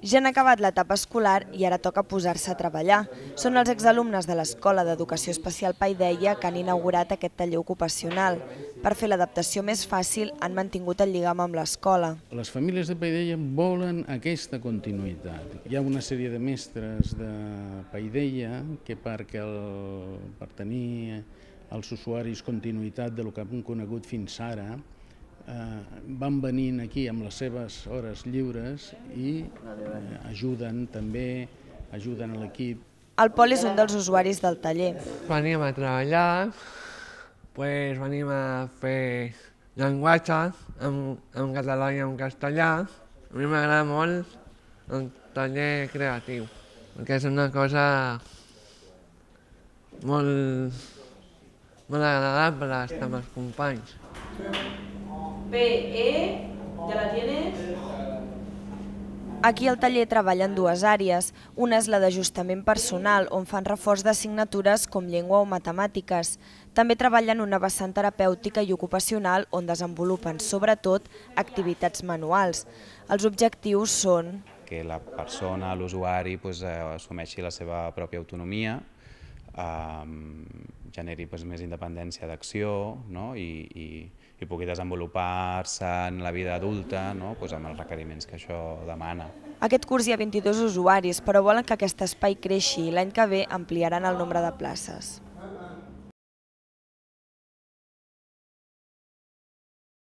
Ja han acabat l'etapa escolar i ara toca posar-se a treballar. Són els exalumnes de l'Escola d'Educació Especial Paideia que han inaugurat aquest taller ocupacional. Per fer l'adaptació més fàcil han mantingut el lligam amb l'escola. Les famílies de Paideia volen aquesta continuïtat. Hi ha una sèrie de mestres de Paideia que perquè el, per tenir als usuaris continuïtat del que han conegut fins ara Eh, van venint aquí amb les seves hores lliures i eh, ajuden també, ajuden a l'equip. El Pol és un dels usuaris del taller. Venim a treballar, pues venim a fer llenguatge en, en català i en castellà. A mi m'agrada molt el taller creatiu, perquè és una cosa molt, molt agradable estar amb els companys. BE, ja la tienes? Aquí al taller treballen dues àrees. Una és la d'ajustament personal, on fan reforç d'assignatures com llengua o matemàtiques. També treballen una vessant terapèutica i ocupacional on desenvolupen, sobretot, activitats manuals. Els objectius són... Que la persona, l'usuari, eh, assumeixi la seva pròpia autonomia, eh, generi pues, doncs, més independència d'acció no? I, i, i pugui desenvolupar-se en la vida adulta no? pues doncs amb els requeriments que això demana. Aquest curs hi ha 22 usuaris, però volen que aquest espai creixi i l'any que ve ampliaran el nombre de places.